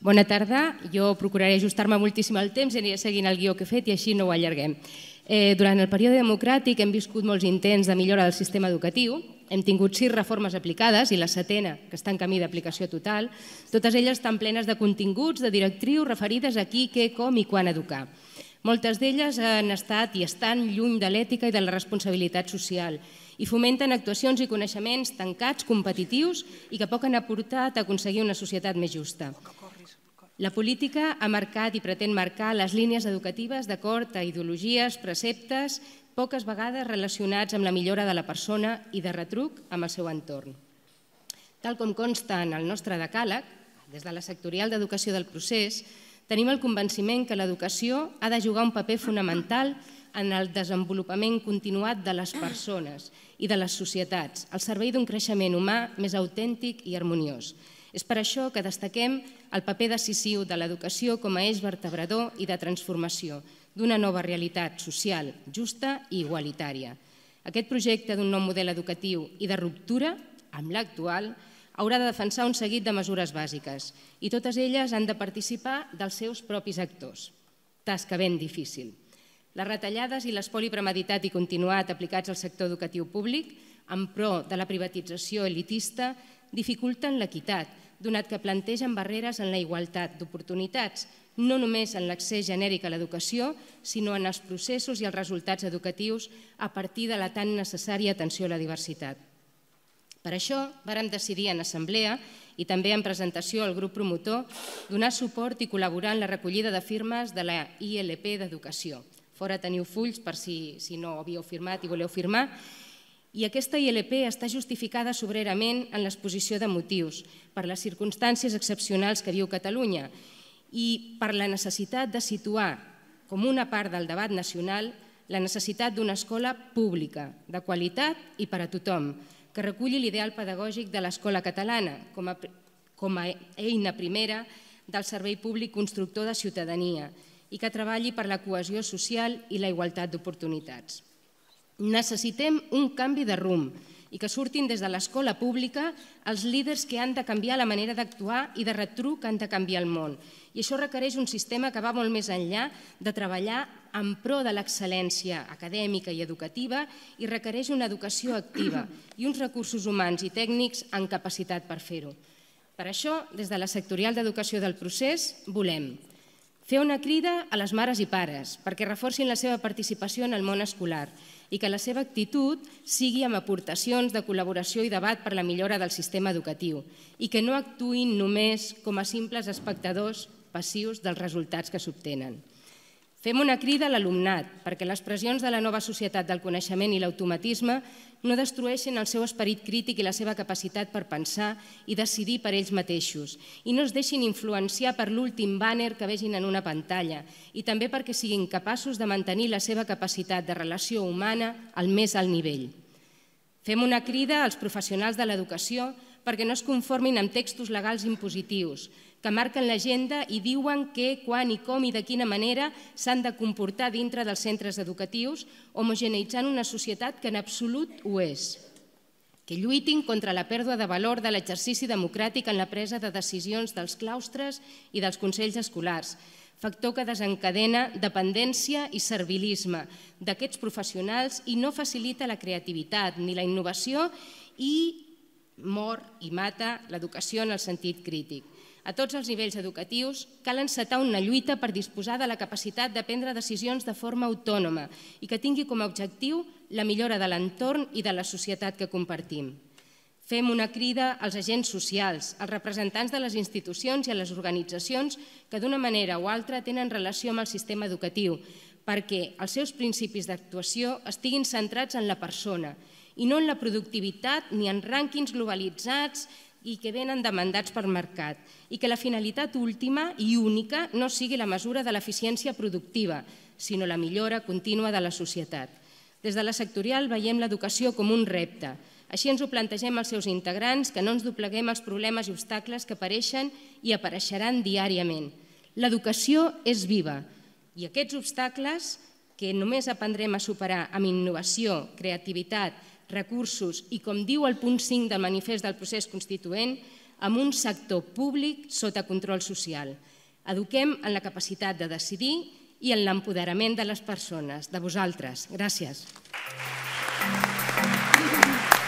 Bona tarda. Jo procuraré ajustar-me moltíssim al temps i aniré seguint el guió que he fet i així no ho allarguem. Eh, durant el període democràtic hem viscut molts intents de millora del sistema educatiu, hem tingut sis reformes aplicades i la setena, que està en camí d'aplicació total, totes elles estan plenes de continguts, de directrius referides a qui, què, com i quan educar. Moltes d'elles han estat i estan lluny de l'ètica i de la responsabilitat social i fomenten actuacions i coneixements tancats, competitius i que poc han aportat a aconseguir una societat més justa. La política ha marcat i pretén marcar les línies educatives d'acord a ideologies, preceptes, poques vegades relacionats amb la millora de la persona i de retruc amb el seu entorn. Tal com consta en el nostre decàleg, des de la sectorial d'educació del procés, tenim el convenciment que l'educació ha de jugar un paper fonamental en el desenvolupament continuat de les persones i de les societats, al servei d'un creixement humà més autèntic i harmoniós. És per això que destaquem el paper decisiu de l'educació com a eix vertebrador i de transformació d'una nova realitat social, justa i igualitària. Aquest projecte d'un nou model educatiu i de ruptura amb l'actual haurà de defensar un seguit de mesures bàsiques i totes elles han de participar dels seus propis actors. Tasca ben difícil. Les retallades i l'espoli premeditat i continuat aplicats al sector educatiu públic en pro de la privatització elitista dificulten l'equitat donat que plantegen barreres en la igualtat d'oportunitats, no només en l'accés genèric a l'educació, sinó en els processos i els resultats educatius a partir de la tan necessària atenció a la diversitat. Per això, vàrem decidir en assemblea i també en presentació al grup promotor donar suport i col·laborar en la recollida de firmes de la ILP d'Educació. Fora teniu fulls per si, si no havíeu firmat i voleu firmar, i aquesta ILP està justificada sobrerament en l'exposició de motius per les circumstàncies excepcionals que viu Catalunya i per la necessitat de situar com una part del debat nacional la necessitat d'una escola pública, de qualitat i per a tothom, que reculli l'ideal pedagògic de l'escola catalana com a, com a eina primera del servei públic constructor de ciutadania i que treballi per la cohesió social i la igualtat d'oportunitats. Necessitem un canvi de rumb i que surtin des de l'escola pública els líders que han de canviar la manera d'actuar i de retruc que han de canviar el món. I això requereix un sistema que va molt més enllà de treballar en pro de l'excel·lència acadèmica i educativa i requereix una educació activa i uns recursos humans i tècnics en capacitat per fer-ho. Per això, des de la sectorial d'educació del procés, volem fer una crida a les mares i pares perquè reforcin la seva participació en el món escolar i que la seva actitud sigui amb aportacions de col·laboració i debat per la millora del sistema educatiu i que no actuïn només com a simples espectadors passius dels resultats que s'obtenen. Fem una crida a l'alumnat perquè les pressions de la nova societat del coneixement i l'automatisme no destrueixin el seu esperit crític i la seva capacitat per pensar i decidir per ells mateixos i no es deixin influenciar per l'últim bàner que vegin en una pantalla i també perquè siguin capaços de mantenir la seva capacitat de relació humana al més alt nivell. Fem una crida als professionals de l'educació perquè no es conformin amb textos legals impositius, que marquen l'agenda i diuen què, quan i com i de quina manera s'han de comportar dintre dels centres educatius, homogeneitzant una societat que en absolut ho és que lluitin contra la pèrdua de valor de l'exercici democràtic en la presa de decisions dels claustres i dels consells escolars, factor que desencadena dependència i servilisme d'aquests professionals i no facilita la creativitat ni la innovació i mor i mata l'educació en el sentit crític. A tots els nivells educatius cal encetar una lluita per disposar de la capacitat de prendre decisions de forma autònoma i que tingui com a objectiu la millora de l'entorn i de la societat que compartim. Fem una crida als agents socials, als representants de les institucions i a les organitzacions que d'una manera o altra tenen relació amb el sistema educatiu, perquè els seus principis d'actuació estiguin centrats en la persona, i no en la productivitat ni en rànquings globalitzats i que venen demandats per mercat, i que la finalitat última i única no sigui la mesura de l'eficiència productiva, sinó la millora contínua de la societat. Des de la sectorial veiem l'educació com un repte. Així ens ho plantegem als seus integrants, que no ens dobleguem els problemes i obstacles que apareixen i apareixeran diàriament. L'educació és viva i aquests obstacles que només aprendrem a superar amb innovació, creativitat, recursos i, com diu el punt 5 del manifest del procés constituent, amb un sector públic sota control social. Eduquem en la capacitat de decidir i en l'empoderament de les persones, de vosaltres. Gràcies. Gràcies.